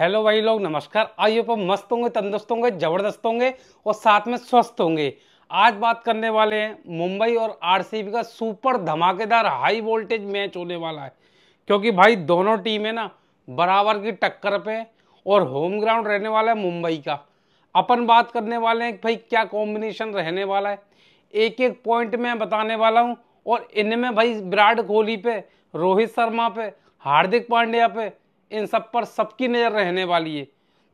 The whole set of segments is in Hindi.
हेलो भाई लोग नमस्कार आइए पर मस्त होंगे तंदुरुस्त होंगे ज़बरदस्त होंगे और साथ में स्वस्थ होंगे आज बात करने वाले हैं मुंबई और आरसीबी का सुपर धमाकेदार हाई वोल्टेज मैच होने वाला है क्योंकि भाई दोनों टीमें ना बराबर की टक्कर पे और होम ग्राउंड रहने वाला है मुंबई का अपन बात करने वाले हैं भाई क्या कॉम्बिनेशन रहने वाला है एक एक पॉइंट में बताने वाला हूँ और इनमें भाई विराट कोहली पे रोहित शर्मा पे हार्दिक पांड्या पे इन सब पर सबकी नज़र रहने वाली है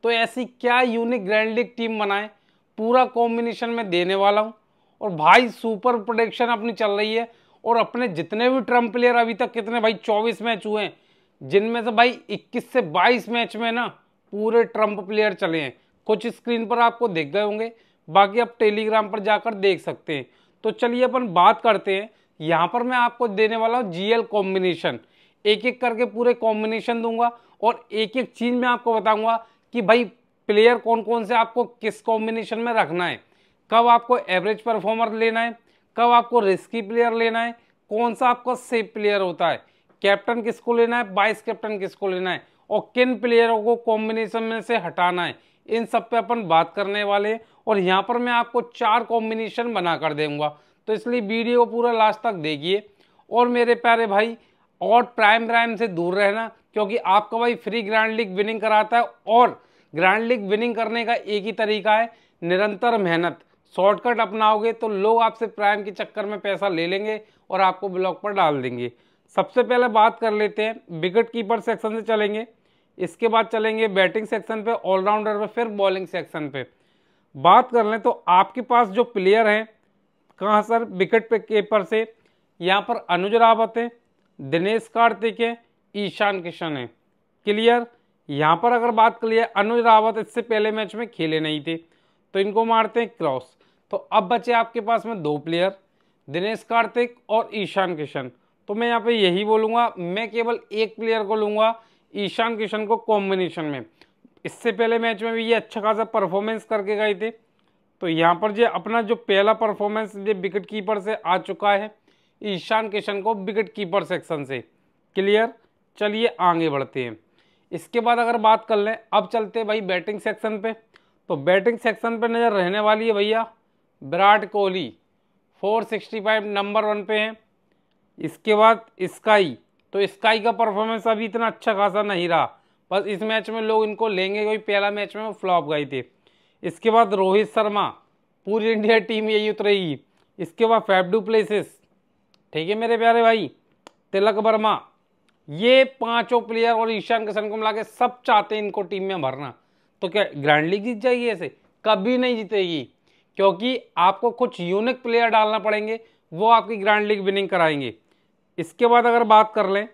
तो ऐसी क्या यूनिक ग्रैंड लीग टीम बनाए पूरा कॉम्बिनेशन में देने वाला हूँ और भाई सुपर प्रोडक्शन अपनी चल रही है और अपने जितने भी ट्रम्प प्लेयर अभी तक कितने भाई 24 मैच हुए हैं जिनमें से भाई 21 से 22 मैच में ना पूरे ट्रम्प प्लेयर चले हैं कुछ स्क्रीन पर आपको देख गए होंगे बाकी आप टेलीग्राम पर जाकर देख सकते हैं तो चलिए अपन बात करते हैं यहाँ पर मैं आपको देने वाला हूँ जीएल कॉम्बिनेशन एक एक करके पूरे कॉम्बिनेशन दूंगा और एक एक चीज़ मैं आपको बताऊंगा कि भाई प्लेयर कौन कौन से आपको किस कॉम्बिनेशन में रखना है कब आपको एवरेज परफॉर्मर लेना है कब आपको रिस्की प्लेयर लेना है कौन सा आपका सेफ प्लेयर होता है कैप्टन किसको लेना है वाइस कैप्टन किसको लेना है और किन प्लेयरों को कॉम्बिनेशन में से हटाना है इन सब पे अपन बात करने वाले हैं और यहाँ पर मैं आपको चार कॉम्बिनेशन बना कर दूंगा तो इसलिए वीडियो पूरा लास्ट तक देखिए और मेरे प्यारे भाई और प्राइम प्राइम से दूर रहना क्योंकि आपको भाई फ्री ग्रैंड लीग विनिंग कराता है और ग्रैंड लीग विनिंग करने का एक ही तरीका है निरंतर मेहनत शॉर्टकट अपनाओगे तो लोग आपसे प्राइम के चक्कर में पैसा ले लेंगे और आपको ब्लॉक पर डाल देंगे सबसे पहले बात कर लेते हैं विकेट कीपर सेक्शन से चलेंगे इसके बाद चलेंगे बैटिंग सेक्शन पे ऑलराउंडर पे फिर बॉलिंग सेक्शन पे बात कर लें तो आपके पास जो प्लेयर हैं कहाँ सर विकेट पे कीपर से यहाँ पर अनुज रावत हैं दिनेश कार्तिक है ईशान किशन है क्लियर यहाँ पर अगर बात कर लिया अनुज रावत इससे पहले मैच में खेले नहीं थे तो इनको मारते हैं क्रॉस तो अब बचे आपके पास में दो प्लेयर दिनेश कार्तिक और ईशान किशन तो मैं यहाँ पे यही बोलूँगा मैं केवल एक प्लेयर को लूँगा ईशान किशन को कॉम्बिनेशन में इससे पहले मैच में भी ये अच्छा खासा परफॉर्मेंस करके गए थे तो यहाँ पर जो अपना जो पहला परफॉर्मेंस जो विकेट कीपर से आ चुका है ईशान किशन को विकेट कीपर सेक्शन से क्लियर चलिए आगे बढ़ते हैं इसके बाद अगर बात कर लें अब चलते हैं भाई बैटिंग सेक्शन पे तो बैटिंग सेक्शन पे नज़र रहने वाली है भैया विराट कोहली 465 नंबर वन पे हैं इसके बाद स्काई तो स्काई का परफॉर्मेंस अभी इतना अच्छा खासा नहीं रहा बस इस मैच में लोग इनको लेंगे कोई पहला मैच में फ्लॉप गए थे इसके बाद रोहित शर्मा पूरी इंडिया टीम यही उतरेगी इसके बाद फेफ डू ठीक है मेरे प्यारे भाई तिलक वर्मा ये पांचों प्लेयर और ईशान किशन को मिला के सब चाहते हैं इनको टीम में भरना तो क्या ग्रैंड लीग जीत जाएगी ऐसे कभी नहीं जीतेगी क्योंकि आपको कुछ यूनिक प्लेयर डालना पड़ेंगे वो आपकी ग्रैंड लीग विनिंग कराएंगे इसके बाद अगर बात कर लें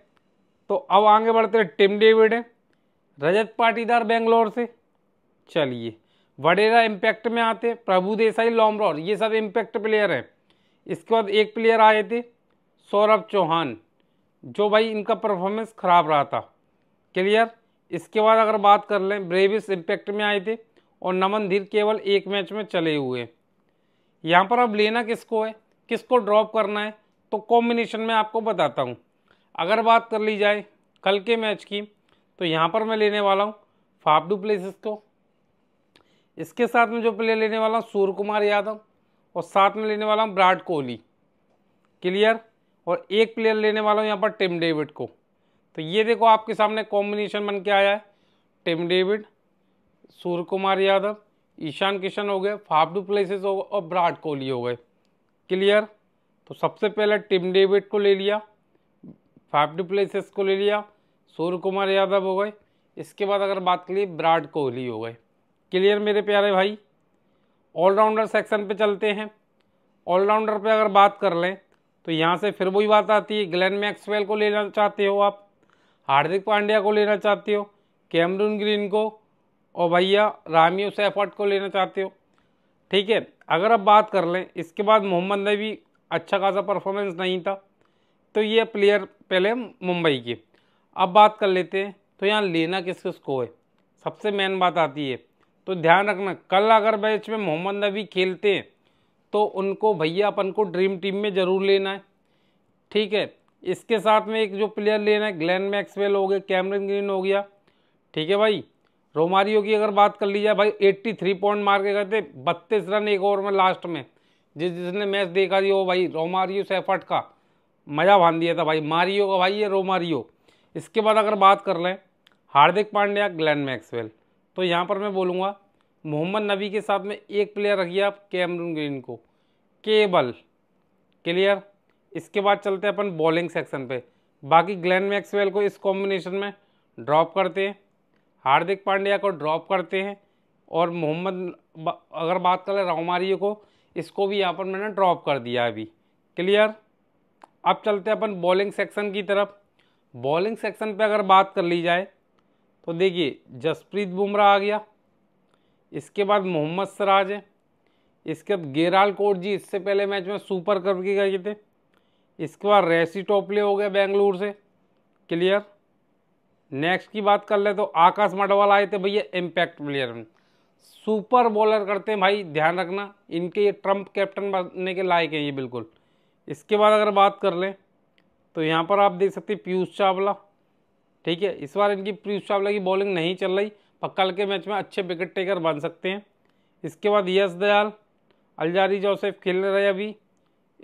तो अब आगे बढ़ते हैं टिम डेविड है रजत पाटीदार बेंगलोर से चलिए वडेरा इम्पैक्ट में आते प्रभु देसाई लॉम्ब्रॉर ये सब इम्पैक्ट प्लेयर हैं इसके बाद एक प्लेयर आए थे सौरभ चौहान जो भाई इनका परफॉर्मेंस ख़राब रहा था क्लियर इसके बाद अगर बात कर लें ब्रेविस इम्पैक्ट में आए थे और नमन धीर केवल एक मैच में चले हुए यहाँ पर अब लेना किसको है किसको ड्रॉप करना है तो कॉम्बिनेशन में आपको बताता हूँ अगर बात कर ली जाए कल के मैच की तो यहाँ पर मैं लेने वाला हूँ फाफडू प्लेसिस को इसके साथ में जो प्लेयर लेने वाला हूँ सूर्य कुमार यादव और साथ में लेने वाला हूँ विराट कोहली क्लियर और एक प्लेयर लेने वाला हूँ यहाँ पर टिम डेविड को तो ये देखो आपके सामने कॉम्बिनेशन बन के आया है टिम डेविड सूर्य कुमार यादव ईशान किशन हो गए फाफडू प्लेसेस हो गए और विराट कोहली हो गए क्लियर तो सबसे पहले टिम डेविड को ले लिया फाफडू प्लेसेस को ले लिया सूर्य कुमार यादव हो गए इसके बाद अगर बात करिए विराट कोहली हो गए क्लियर मेरे प्यारे भाई ऑलराउंडर सेक्शन पे चलते हैं ऑलराउंडर पे अगर बात कर लें तो यहाँ से फिर वही बात आती है ग्लैन मैक्सवेल को लेना चाहते हो आप हार्दिक पांड्या को लेना चाहते हो कैमरून ग्रीन को और भैया रामियो सैफर्ट को लेना चाहते हो ठीक है अगर आप बात कर लें इसके बाद मोहम्मद नबी अच्छा खासा परफॉर्मेंस नहीं था तो ये प्लेयर पहले मुंबई के अब बात कर लेते हैं तो यहाँ लेना किस किस को है सबसे मेन बात आती है तो ध्यान रखना कल अगर मैच में मोहम्मद नबी खेलते हैं तो उनको भैया अपन को ड्रीम टीम में ज़रूर लेना है ठीक है इसके साथ में एक जो प्लेयर लेना है ग्लैन मैक्सवेल हो गया कैमरन ग्रीन हो गया ठीक है भाई रोमारियो की अगर बात कर ली जाए भाई थ्री पॉइंट मार के गए थे बत्तीस रन एक ओवर में लास्ट में जिस जिसने मैच देखा जी वो भाई रोमारियो सेफर्ट का मज़ा बांध दिया था भाई मारियो का भाई ये रोमारियो इसके बाद अगर बात कर लें हार्दिक पांड्या ग्लैन मैक्सवेल तो यहाँ पर मैं बोलूँगा मोहम्मद नबी के साथ में एक प्लेयर रखिए आप कैमरून ग्रीन को केबल क्लियर इसके बाद चलते हैं अपन बॉलिंग सेक्शन पे बाकी ग्लैन मैक्सवेल को इस कॉम्बिनेशन में ड्रॉप करते हैं हार्दिक पांड्या को ड्रॉप करते हैं और मोहम्मद अगर बात करें रावमारियो को इसको भी यहाँ पर मैंने ड्रॉप कर दिया अभी क्लियर अब चलते हैं अपन बॉलिंग सेक्शन की तरफ बॉलिंग सेक्शन पे अगर बात कर ली जाए तो देखिए जसप्रीत बुमराह आ गया इसके बाद मोहम्मद सराज है इसके बाद गेराल कोट जी इससे पहले मैच में सुपर कप के गए थे इसके बाद रेसी टोपले हो गए बेंगलुरु से क्लियर नेक्स्ट की बात कर ले तो आकाश मडवाल आए थे भैया इम्पैक्ट प्लेयर में सुपर बॉलर करते हैं भाई ध्यान रखना इनके ये ट्रम्प कैप्टन बनने के लायक हैं ये बिल्कुल इसके बाद अगर बात कर लें तो यहाँ पर आप देख सकते पीयूष चावला ठीक है इस बार इनकी पीयूष चावला की बॉलिंग नहीं चल रही कल के मैच में अच्छे विकेट टेकर बन सकते हैं इसके बाद यश दयाल अलजारी जोसेफ खेल रहे अभी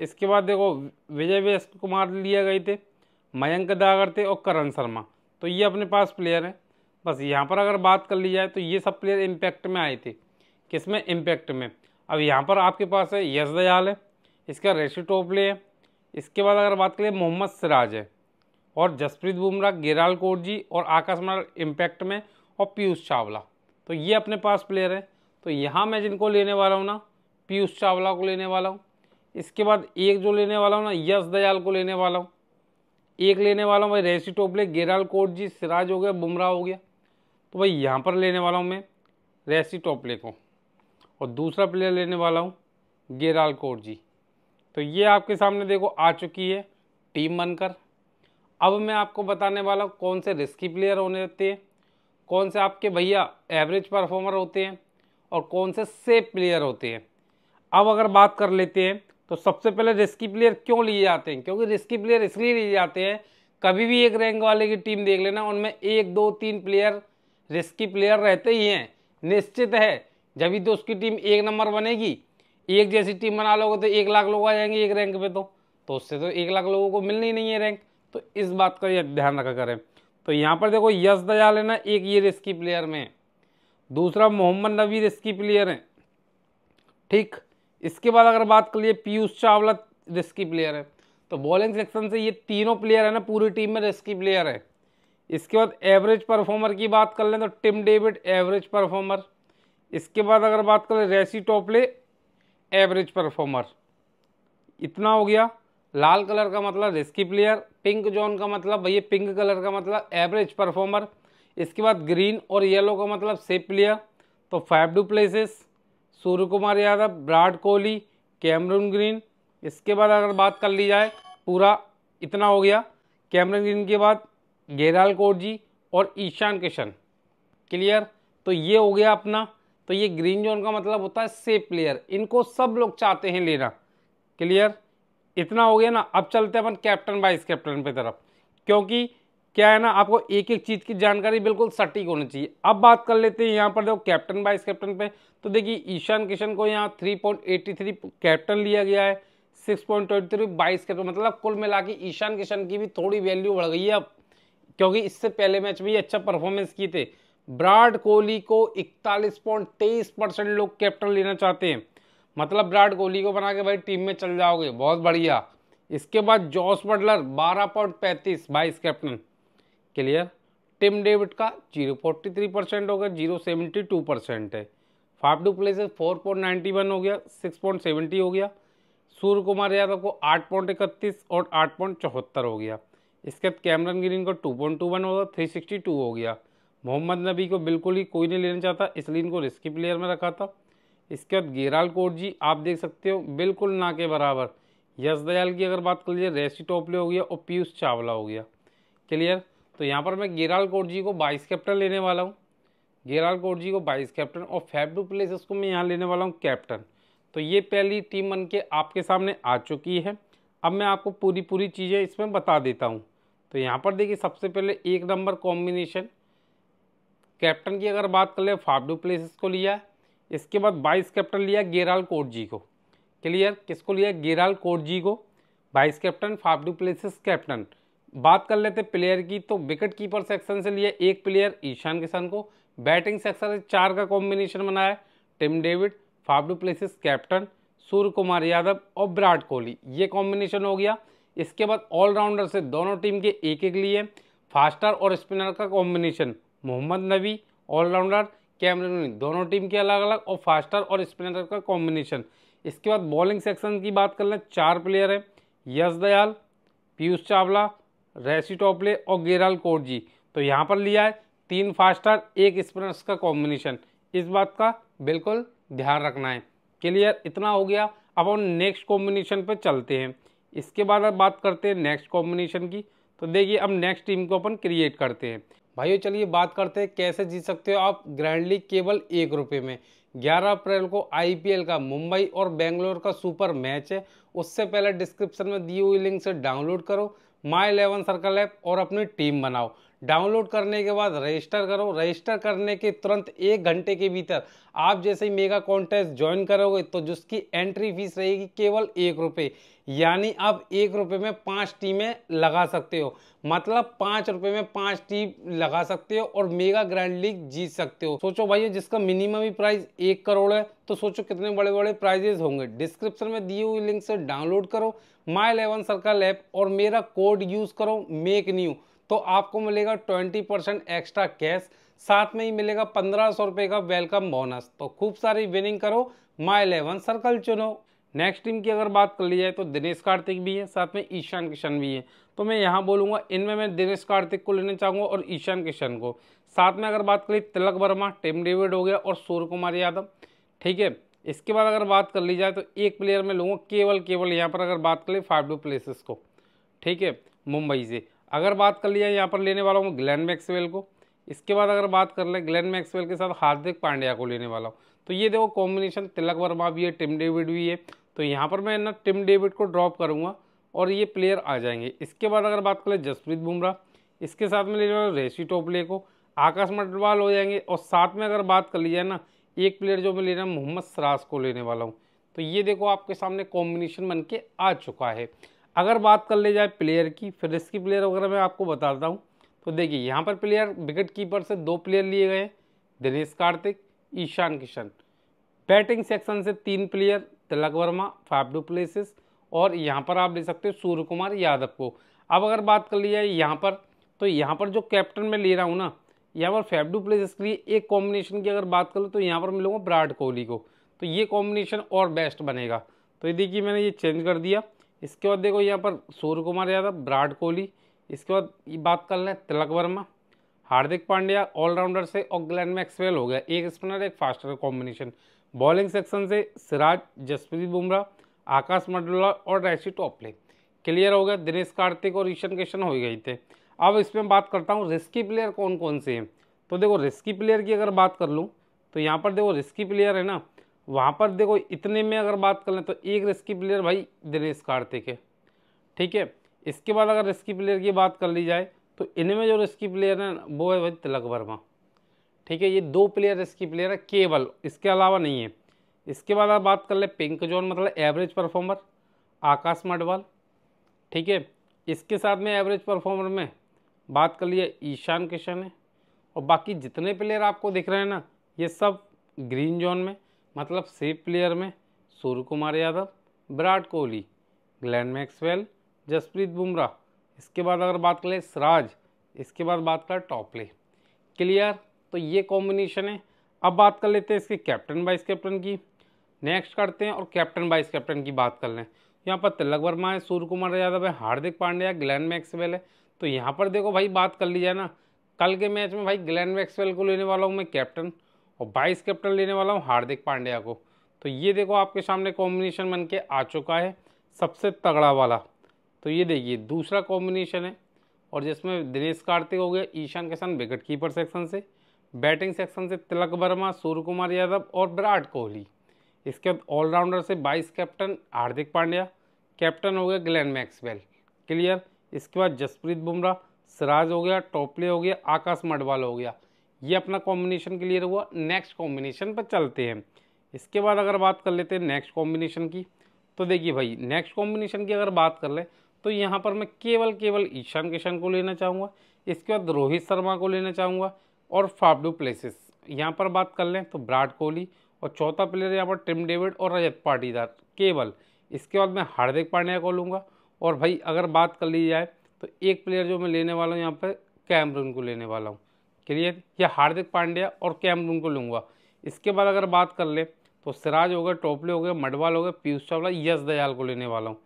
इसके बाद देखो विजय वेश कुमार लिए गए थे मयंक दागर थे और करण शर्मा तो ये अपने पास प्लेयर हैं बस यहाँ पर अगर बात कर ली जाए तो ये सब प्लेयर इम्पैक्ट में आए थे किस में इम्पैक्ट में अब यहाँ पर आपके पास है यश दयाल है इसका रेशी टोपले है इसके बाद अगर बात करें मोहम्मद सिराज है और जसप्रीत बुमराह गेराल कोटजी और आकाश मार इम्पैक्ट में और पीयूष चावला तो ये अपने पास प्लेयर हैं तो यहाँ मैं जिनको लेने वाला हूँ ना पीयूष चावला को लेने वाला हूँ इसके बाद एक जो लेने वाला हूँ ना यश दयाल को लेने वाला हूँ एक लेने वाला हूँ भाई रेसी टोपले गेराल कोट जी सिराज हो गया बुमराह हो गया तो भाई यहाँ पर लेने वाला हूँ मैं रेसी टोपले को और दूसरा प्लेयर लेने वाला हूँ गेराल कोट जी तो ये आपके सामने देखो आ चुकी है टीम बनकर अब मैं आपको बताने वाला हूँ कौन से रिस्की प्लेयर होने रहते हैं कौन से आपके भैया एवरेज परफॉर्मर होते हैं और कौन से सेफ प्लेयर होते हैं अब अगर बात कर लेते हैं तो सबसे पहले रिस्की प्लेयर क्यों लिए जाते हैं क्योंकि रिस्की प्लेयर इसलिए लिए जाते हैं कभी भी एक रैंक वाले की टीम देख लेना उनमें एक दो तीन प्लेयर रिस्की प्लेयर रहते ही हैं निश्चित है जब तो उसकी टीम एक नंबर बनेगी एक जैसी टीम बना लोगे तो एक लाख लोग आ जाएंगे एक रैंक पे तो तो उससे तो एक लाख लोगों को मिलनी नहीं है रैंक तो इस बात का ध्यान रखा करें तो यहाँ पर देखो यश दयाल है ना एक ये रिस्की प्लेयर में दूसरा मोहम्मद नबी रिस्की प्लेयर है ठीक इसके बाद अगर बात कर लिए पीयूष चावला रिस्की प्लेयर है तो बॉलिंग सेक्शन से ये तीनों प्लेयर है ना पूरी टीम में रिस्की प्लेयर है इसके बाद एवरेज परफॉर्मर की बात कर लें तो टिम डेविड एवरेज परफॉर्मर इसके बाद अगर बात करें रेसी टोपले एवरेज परफॉर्मर इतना हो गया लाल कलर का मतलब रिस्की प्लेयर पिंक जोन का मतलब भैया पिंक कलर का मतलब एवरेज परफॉर्मर इसके बाद ग्रीन और येलो का मतलब सेफ प्लेयर तो Faf du Plessis Surya Kumar Yadav Virat Kohli Cameron Green इसके बाद अगर बात कर ली जाए पूरा इतना हो गया कैमरून ग्रीन के बाद गेराल जी और ईशान किशन क्लियर तो ये हो गया अपना तो ये ग्रीन जोन का मतलब होता है सेफ प्लेयर इनको सब लोग चाहते हैं लेना क्लियर इतना हो गया ना अब चलते हैं अपन कैप्टन वाइस कैप्टन पे तरफ क्योंकि क्या है ना आपको एक एक चीज़ की जानकारी बिल्कुल सटीक होनी चाहिए अब बात कर लेते हैं यहाँ पर देखो कैप्टन वाइस कैप्टन पे तो देखिए ईशान किशन को यहाँ 3.83 कैप्टन लिया गया है 6.23 पॉइंट कैप्टन मतलब कुल मिला के ईशान किशन की भी थोड़ी वैल्यू बढ़ गई है अब क्योंकि इससे पहले मैच में ये अच्छा परफॉर्मेंस किए थे विराट कोहली को इकतालीस पॉइंट तेईस परसेंट लोग कैप्टन लेना चाहते हैं मतलब विराट कोहली को बना के भाई टीम में चल जाओगे बहुत बढ़िया इसके बाद जॉस बटलर बारह पॉइंट पैंतीस vice captain clear Tim David का जीरो फोर्टी थ्री परसेंट हो गया जीरो सेवेंटी टू परसेंट है Faf du Plessis four point ninety one हो गया सिक्स पॉइंट सेवेंटी हो गया सूर्य कुमार यादव को आठ पॉइंट इकतीस और आठ पॉइंट चौहत्तर हो गया इसके बाद कैमरन ग्रीन को टू पॉइंट टू वन हो गया थ्री सिक्सटी टू हो गया मोहम्मद नबी को बिल्कुल ही कोई नहीं लेना चाहता इसलिए इनको रिस्की प्लेयर में रखा था इसके बाद गेराल कोट जी आप देख सकते हो बिल्कुल ना के बराबर यश दयाल की अगर बात कर लीजिए रेसी टोपले हो गया और पीयूष चावला हो गया क्लियर तो यहाँ पर मैं गेराल कोट जी को बाइस कैप्टन लेने वाला हूँ गेराल कोट जी को बाइस कैप्टन और फैब टू प्लेस को मैं यहाँ लेने वाला हूँ कैप्टन तो ये पहली टीम बन के आपके सामने आ चुकी है अब मैं आपको पूरी पूरी चीज़ें इसमें बता देता हूँ तो यहाँ पर देखिए सबसे पहले एक नंबर कॉम्बिनेशन कैप्टन की अगर बात कर ले फाफ डू प्लेसेस को लिया है इसके बाद वाइस कैप्टन लिया गेराल कोट जी को क्लियर किसको लिया गेराल कोट जी को vice captain Faf du Plessis captain बात कर लेते प्लेयर की तो विकेट कीपर सेक्शन से लिया एक प्लेयर ईशान किशन को बैटिंग सेक्शन से चार का कॉम्बिनेशन बनाया Tim David Faf du Plessis captain Surya Kumar Yadav और विराट कोहली ये कॉम्बिनेशन हो गया इसके बाद ऑलराउंडर से दोनों टीम के एक एक लिए फास्टर और स्पिनर का combination Mohammad Nabi all rounder Cameron unique दोनों टीम के अलग अलग और फास्टर और स्पिनर का कॉम्बिनेशन इसके बाद बॉलिंग सेक्शन की बात कर लें चार प्लेयर हैं यश दयाल पीयूष चावला रैसी टोपले और गेराल जी तो यहाँ पर लिया है तीन फास्टर एक स्पिनर्स का कॉम्बिनेशन इस बात का बिल्कुल ध्यान रखना है क्लियर इतना हो गया अब हम नेक्स्ट कॉम्बिनेशन पर चलते हैं इसके बाद अब बात करते हैं नेक्स्ट कॉम्बिनेशन की तो देखिए अब नेक्स्ट टीम को अपन क्रिएट करते हैं भाइयों चलिए बात करते हैं कैसे जीत सकते हो आप ग्रैंड लीग केवल एक रुपये में 11 अप्रैल को आईपीएल का मुंबई और बेंगलोर का सुपर मैच है उससे पहले डिस्क्रिप्शन में दी हुई लिंक से डाउनलोड करो माई इलेवन सर्कल ऐप और अपनी टीम बनाओ डाउनलोड करने के बाद रजिस्टर करो रजिस्टर करने के तुरंत एक घंटे के भीतर आप जैसे ही मेगा कॉन्टेस्ट ज्वाइन करोगे तो जिसकी एंट्री फीस रहेगी केवल एक रुपये यानी आप एक रुपये में पांच टीमें लगा सकते हो मतलब पाँच रुपये में पांच टीम लगा सकते हो और मेगा ग्रैंड लीग जीत सकते हो सोचो भाई जिसका मिनिमम ही प्राइस एक करोड़ है तो सोचो कितने बड़े बड़े प्राइजेज होंगे डिस्क्रिप्शन में दिए हुए लिंक से डाउनलोड करो माई एलेवन सर्कल ऐप और मेरा कोड यूज़ करो मेक न्यू तो आपको मिलेगा ट्वेंटी परसेंट एक्स्ट्रा कैश साथ में ही मिलेगा पंद्रह सौ रुपये का वेलकम बोनस तो खूब सारी विनिंग करो माई इलेवन सर्कल चुनो नेक्स्ट टीम की अगर बात कर ली जाए तो दिनेश कार्तिक भी है साथ में ईशान किशन भी है तो मैं यहाँ बोलूँगा इनमें मैं दिनेश कार्तिक को लेना चाहूँगा और ईशान किशन को साथ में अगर बात करी तिलक वर्मा टिम डेविड हो गया और सूर्य कुमार यादव ठीक है इसके बाद अगर बात कर ली जाए तो एक प्लेयर में लूँगा केवल केवल यहाँ पर अगर बात करें फाइव डू प्लेसेस को ठीक है मुंबई से अगर बात कर लिया यहाँ पर लेने वाला हूँ ग्लैन मैक्सवेल को इसके बाद अगर बात कर लें ग्लैन मैक्सवेल के साथ हार्दिक पांड्या को लेने वाला हूँ तो ये देखो कॉम्बिनेशन तिलक वर्मा भी है टिम डेविड भी है तो यहाँ पर मैं ना टिम डेविड को ड्रॉप करूँगा और ये प्लेयर आ जाएंगे इसके बाद अगर बात कर लें जसप्रीत बुमराह इसके साथ में लेने वाला रेशी टोपले को आकाश मटवाल हो जाएंगे और साथ में अगर बात कर ली जाए ना एक प्लेयर जो मैं ले रहा हूँ मोहम्मद सराज को लेने वाला हूँ तो ये देखो आपके सामने कॉम्बिनेशन बन के आ चुका है अगर बात कर ले जाए प्लेयर की फिर इसकी प्लेयर वगैरह मैं आपको बताता हूँ तो देखिए यहाँ पर प्लेयर विकेट कीपर से दो प्लेयर लिए गए दिनेश कार्तिक ईशान किशन बैटिंग सेक्शन से तीन player Tilak Varma Faf du Plessis और यहाँ पर आप ले सकते हो सूर्य कुमार यादव को अब अगर बात कर ली जाए यहाँ पर तो यहाँ पर जो कैप्टन मैं ले रहा हूँ ना यहाँ पर फाइव डू प्लेसिस के लिए एक कॉम्बिनेशन की अगर बात करूँ तो यहाँ पर मिलूँगा विराट कोहली को तो ये कॉम्बिनेशन और बेस्ट बनेगा तो ये देखिए मैंने ये चेंज कर दिया इसके बाद देखो यहाँ पर सूर्य कुमार यादव विराट कोहली इसके बाद ये बात कर लें तिलक वर्मा हार्दिक पांड्या ऑलराउंडर से और ग्लैन मैक्सवेल हो गया एक स्पिनर एक फास्टर कॉम्बिनेशन बॉलिंग सेक्शन से सिराज जसप्रीत बुमराह आकाश मंडोला और रैशी टॉपले क्लियर हो गया दिनेश कार्तिक और ईशन किशन हो गए थे अब इसमें बात करता हूँ रिस्की प्लेयर कौन कौन से हैं तो देखो रिस्की प्लेयर की अगर बात कर लूँ तो यहाँ पर देखो रिस्की प्लेयर है ना वहाँ पर देखो इतने में अगर बात कर लें तो एक रिस्की प्लेयर भाई दिनेश कार्तिक है ठीक है इसके बाद अगर रिस्की प्लेयर की बात कर ली जाए तो इनमें जो रिस्की प्लेयर हैं वो है भाई तिलक वर्मा ठीक है ये दो प्लेयर रिस्की प्लेयर है केवल इसके अलावा नहीं है इसके बाद अगर बात कर लें पिंक जोन मतलब एवरेज परफॉर्मर आकाश मडवाल ठीक है इसके साथ में एवरेज परफॉर्मर में बात कर लिया ईशान किशन है और बाकी जितने प्लेयर आपको दिख रहे हैं ना ये सब ग्रीन जोन में मतलब सेफ प्लेयर में सूर्य कुमार यादव विराट कोहली ग्लैन मैक्सवेल जसप्रीत बुमराह इसके बाद अगर बात करें सराज इसके बाद बात करें टॉपले क्लियर तो ये कॉम्बिनेशन है अब बात कर लेते हैं इसके कैप्टन वाइस कैप्टन की नेक्स्ट करते हैं और कैप्टन वाइस कैप्टन की बात कर लें यहाँ पर तिलक वर्मा है सूर्य कुमार यादव है हार्दिक पांड्या है ग्लैन मैक्सवेल है तो यहाँ पर देखो भाई बात कर ली जाए ना कल के मैच में भाई ग्लैन मैक्सवेल को लेने वाला हूँ मैं कैप्टन और बाईस कैप्टन लेने वाला हूँ हार्दिक पांड्या को तो ये देखो आपके सामने कॉम्बिनेशन बन के आ चुका है सबसे तगड़ा वाला तो ये देखिए दूसरा कॉम्बिनेशन है और जिसमें दिनेश कार्तिक हो गया Ishan Kishan wicket keeper section से बैटिंग सेक्शन से तिलक वर्मा सूर्य कुमार यादव और विराट कोहली इसके बाद ऑलराउंडर से बाइस कैप्टन हार्दिक पांड्या कैप्टन हो गया ग्लैन मैक्सवेल क्लियर इसके बाद जसप्रीत बुमराह सिराज हो गया टोपले हो गया आकाश मडवाल हो गया ये अपना कॉम्बिनेशन क्लियर तो हुआ नेक्स्ट कॉम्बिनेशन पर चलते हैं इसके बाद अगर बात कर लेते हैं नेक्स्ट कॉम्बिनेशन की तो देखिए भाई नेक्स्ट कॉम्बिनेशन की अगर बात कर लें तो यहाँ पर मैं केवल केवल ईशान किशन को लेना चाहूँगा इसके बाद रोहित शर्मा को लेना चाहूँगा और फाफडू प्लेसिस यहाँ पर बात कर लें तो विराट कोहली और चौथा प्लेयर यहाँ पर टिम डेविड और रजत पाटीदार केवल इसके बाद मैं हार्दिक पांड्या को लूँगा और भाई अगर बात कर ली जाए तो एक प्लेयर जो मैं लेने वाला हूँ यहाँ पर कैमरून को लेने वाला हूँ क्लियर या हार्दिक पांड्या और कैमरून को लूँगा इसके बाद अगर बात कर ले तो सिराज हो गए टोपले हो गए मडवाल हो गए पीयूष चावला यश दयाल को लेने वाला हूँ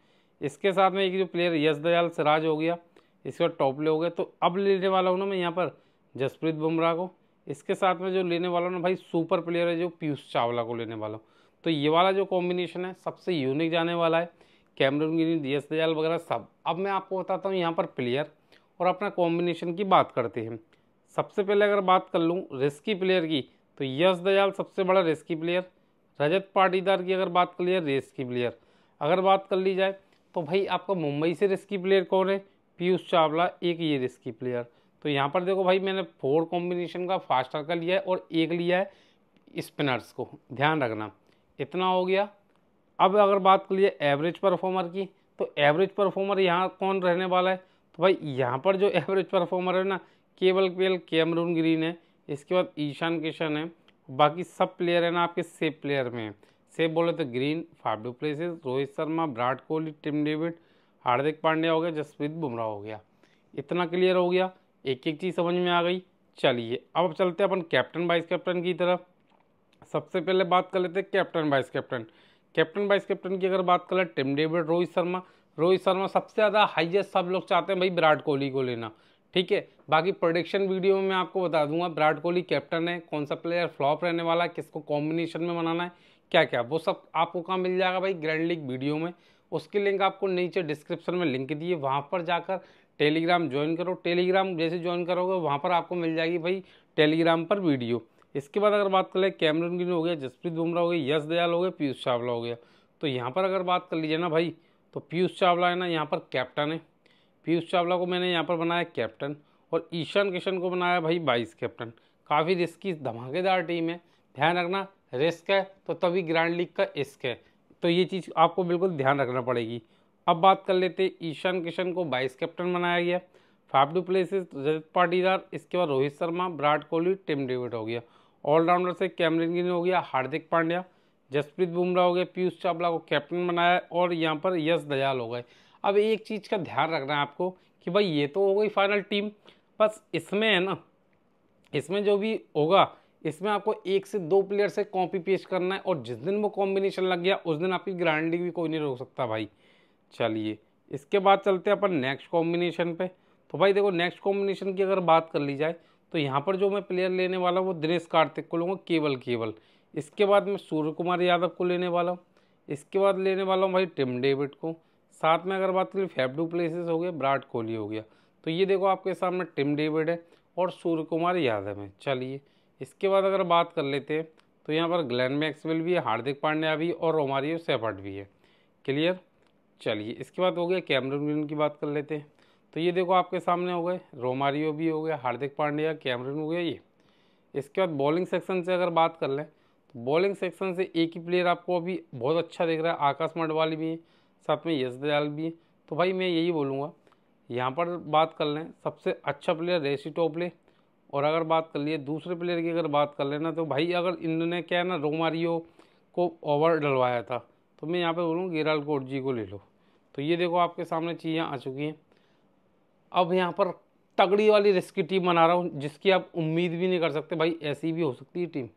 इसके साथ में एक जो प्लेयर यश दयाल सिराज हो गया इसके बाद टोपले हो गए तो अब लेने वाला हूँ ना मैं यहाँ पर जसप्रीत बुमराह को इसके साथ में जो लेने वाला हूँ ना भाई सुपर प्लेयर है जो पीयूष चावला को लेने वाला हूँ तो ये वाला जो कॉम्बिनेशन है सबसे यूनिक जाने वाला है कैमरून गिनी यश दयाल वगैरह सब अब मैं आपको बताता हूँ यहाँ पर प्लेयर और अपना कॉम्बिनेशन की बात करते हैं सबसे पहले अगर बात कर लूँ रिस्की प्लेयर की तो यश दयाल सबसे बड़ा रिस्की प्लेयर रजत पाटीदार की अगर बात कर लिया रिस्की प्लेयर अगर बात कर ली जाए तो भाई आपका मुंबई से रिस्की प्लेयर कौन है पीयूष चावला एक ये रिस्की प्लेयर तो यहाँ पर देखो भाई मैंने फोर कॉम्बिनेशन का फास्टर का लिया है और एक लिया है स्पिनर्स को ध्यान रखना इतना हो गया अब अगर बात कर लिए एवरेज परफॉर्मर की तो एवरेज परफॉर्मर यहाँ कौन रहने वाला है तो भाई यहाँ पर जो एवरेज परफॉर्मर है ना केवल केवल कैमरून ग्रीन है इसके बाद ईशान किशन है बाकी सब प्लेयर है ना आपके सेफ प्लेयर में है सेव बोले तो green Faf du Plessis Rohit Sharma Virat Kohli Tim David Hardik Pandya हो गया जसप्रीत बुमराह हो गया इतना क्लियर हो गया एक एक चीज़ समझ में आ गई चलिए अब चलते हैं अपन कैप्टन वाइस कैप्टन की तरफ सबसे पहले बात कर लेते हैं captain vice captain captain vice captain की अगर बात करें टिम डेविड रोहित शर्मा रोहित शर्मा सबसे ज़्यादा हाईएस्ट सब लोग चाहते हैं भाई विराट कोहली को लेना ठीक है बाकी प्रोडिक्शन वीडियो में मैं आपको बता दूंगा विराट कोहली कैप्टन है कौन सा प्लेयर फ्लॉप रहने वाला है किसको कॉम्बिनेशन में बनाना है क्या क्या वो सब आपको कहाँ मिल जाएगा भाई ग्रैंड लीग वीडियो में उसकी लिंक आपको नीचे डिस्क्रिप्शन में लिंक दिए वहाँ पर जाकर टेलीग्राम ज्वाइन करो टेलीग्राम जैसे ज्वाइन करोगे वहाँ पर आपको मिल जाएगी भाई टेलीग्राम पर वीडियो इसके बाद अगर बात ले कैमरन ग्रीन हो गया जसप्रीत बुमराह हो गया यश दयाल हो गया पीयूष चावला हो गया तो यहाँ पर अगर बात कर लीजिए ना भाई तो पीयूष चावला है ना यहाँ पर कैप्टन है पीयूष चावला को मैंने यहाँ पर बनाया कैप्टन और ईशान किशन को बनाया भाई वाइस कैप्टन काफ़ी की धमाकेदार टीम है ध्यान रखना रिस्क है तो तभी ग्रैंड लीग का इश्क है तो ये चीज़ आपको बिल्कुल ध्यान रखना पड़ेगी अब बात कर लेते ईशान किशन को वाइस कैप्टन बनाया गया Faf du Plessis Rajat Patidar इसके बाद रोहित शर्मा विराट कोहली टिम डेविड हो गया ऑलराउंडर से कैमरिन गिन हो गया हार्दिक पांड्या जसप्रीत बुमराह हो गया पीयूष चावला को कैप्टन बनाया और यहाँ पर यश दयाल हो गए अब एक चीज़ का ध्यान रखना है आपको कि भाई ये तो हो गई फाइनल टीम बस इसमें है ना इसमें जो भी होगा इसमें आपको एक से दो प्लेयर से कॉपी पेश करना है और जिस दिन वो कॉम्बिनेशन लग गया उस दिन आपकी ग्रांडिंग भी कोई नहीं रोक सकता भाई चलिए इसके बाद चलते हैं अपन नेक्स्ट कॉम्बिनेशन पे तो भाई देखो नेक्स्ट कॉम्बिनेशन की अगर बात कर ली जाए तो यहाँ पर जो मैं प्लेयर लेने वाला हूँ वो दिनेश कार्तिक को लूँगा केवल केवल इसके बाद मैं सूर्य कुमार यादव को लेने वाला हूँ इसके बाद लेने वाला हूँ भाई टिम डेविड को साथ में अगर बात करें फेफ प्लेसेस हो गया विराट कोहली हो गया तो ये देखो आपके सामने टिम डेविड है और सूर्य कुमार यादव है चलिए इसके बाद अगर बात कर लेते हैं तो यहाँ पर ग्लैन मैक्सवेल भी है हार्दिक पांड्या भी और रोमारियो सेफर्ट भी है क्लियर चलिए इसके बाद हो गया कैमरन विलियन की बात कर लेते हैं तो ये देखो आपके सामने हो गए रोमारियो भी हो गया हार्दिक पांड्या कैमरन हो गया ये इसके बाद बॉलिंग सेक्शन से अगर बात कर लें तो बॉलिंग सेक्शन से एक ही प्लेयर आपको अभी बहुत अच्छा दिख रहा है आकाश मडवाली भी है साथ में यश दयाल भी तो भाई मैं यही बोलूँगा यहाँ पर बात कर लें सबसे अच्छा प्लेयर रेसी टोपले और अगर बात कर लिए दूसरे प्लेयर की अगर बात कर लेना तो भाई अगर इन्होंने क्या है ना रोमारियो को ओवर डलवाया था तो मैं यहाँ पे बोलूँ गिराल कोट जी को ले लो तो ये देखो आपके सामने चीज़ें आ चुकी हैं अब यहाँ पर तगड़ी वाली रिस्की टीम बना रहा हूँ जिसकी आप उम्मीद भी नहीं कर सकते भाई ऐसी भी हो सकती है टीम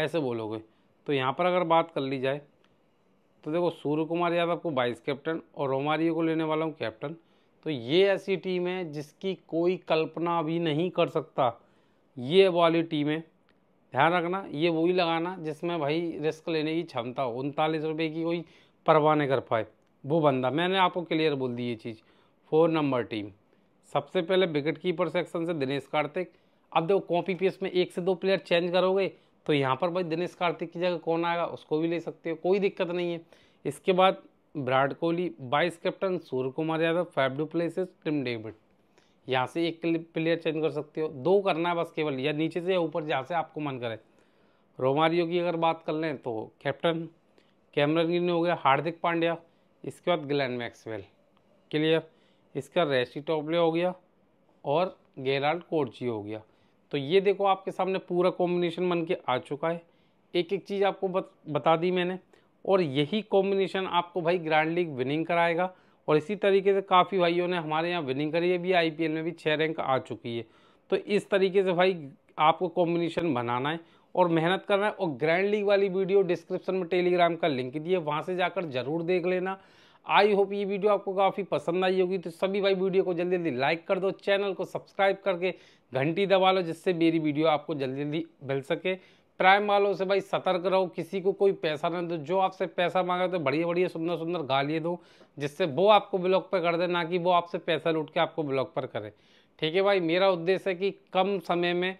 ऐसे बोलोगे तो यहाँ पर अगर बात कर ली जाए तो देखो सूर्य कुमार यादव को वाइस कैप्टन और रोमारियो को लेने वाला हूँ कैप्टन तो ये ऐसी टीम है जिसकी कोई कल्पना भी नहीं कर सकता ये वाली टीम है ध्यान रखना ये वही लगाना जिसमें भाई रिस्क लेने की क्षमता हो उनतालीस रुपये की कोई परवाह नहीं कर पाए वो बंदा मैंने आपको क्लियर बोल दी ये चीज़ फोर नंबर टीम सबसे पहले विकेट कीपर सेक्शन से दिनेश कार्तिक अब देखो कॉपी पेस्ट में एक से दो प्लेयर चेंज करोगे तो यहाँ पर भाई दिनेश कार्तिक की जगह कौन आएगा उसको भी ले सकते हो कोई दिक्कत नहीं है इसके बाद Virat Kohli vice captain Surya Kumar Yadav Faf du Plessis Tim David यहाँ से एक प्लेयर चेंज कर सकते हो दो करना है बस केवल या नीचे से या ऊपर जहाँ से आपको मन करे रोमारियो की अगर बात कर लें तो कैप्टन कैमरन गिन हो गया हार्दिक पांड्या इसके बाद ग्लैन मैक्सवेल क्लियर इसका रेसी टॉपले हो गया और गेराल्ड कोर्ची हो गया तो ये देखो आपके सामने पूरा कॉम्बिनेशन बन के आ चुका है एक एक चीज़ आपको बत, बता दी मैंने और यही कॉम्बिनेशन आपको भाई ग्रैंड लीग विनिंग कराएगा और इसी तरीके से काफ़ी भाइयों ने हमारे यहाँ विनिंग करी है भी आई में भी छः रैंक आ चुकी है तो इस तरीके से भाई आपको कॉम्बिनेशन बनाना है और मेहनत करना है और ग्रैंड लीग वाली वीडियो डिस्क्रिप्शन में टेलीग्राम का लिंक दिए वहाँ से जाकर ज़रूर देख लेना आई होप ये वीडियो आपको काफ़ी पसंद आई होगी तो सभी भाई वीडियो को जल्दी जल्दी लाइक कर दो चैनल को सब्सक्राइब करके घंटी दबा लो जिससे मेरी वीडियो आपको जल्दी जल्दी मिल सके प्राइम वालों से भाई सतर्क रहो किसी को कोई पैसा ना दो जो आपसे पैसा मांगा तो बढ़िया बढ़िया सुंदर सुंदर गालियाँ दो जिससे वो आपको ब्लॉक पर कर दे ना कि वो आपसे पैसा लूट के आपको ब्लॉक पर करे ठीक है भाई मेरा उद्देश्य है कि कम समय में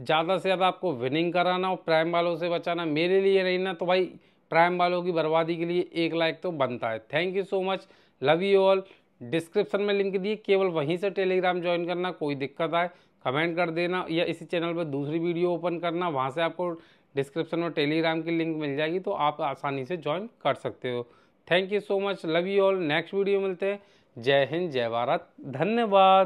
ज़्यादा से ज़्यादा आपको विनिंग कराना और प्राइम वालों से बचाना मेरे लिए रहना तो भाई प्राइम वालों की बर्बादी के लिए एक लाइक तो बनता है thank you so much love you all description में लिंक दिए केवल वहीं से टेलीग्राम ज्वाइन करना कोई दिक्कत आए कमेंट कर देना या इसी चैनल पर दूसरी वीडियो ओपन करना वहाँ से आपको डिस्क्रिप्शन में टेलीग्राम की लिंक मिल जाएगी तो आप आसानी से ज्वाइन कर सकते हो thank you so much love you all next video मिलते हैं जय हिंद जय भारत धन्यवाद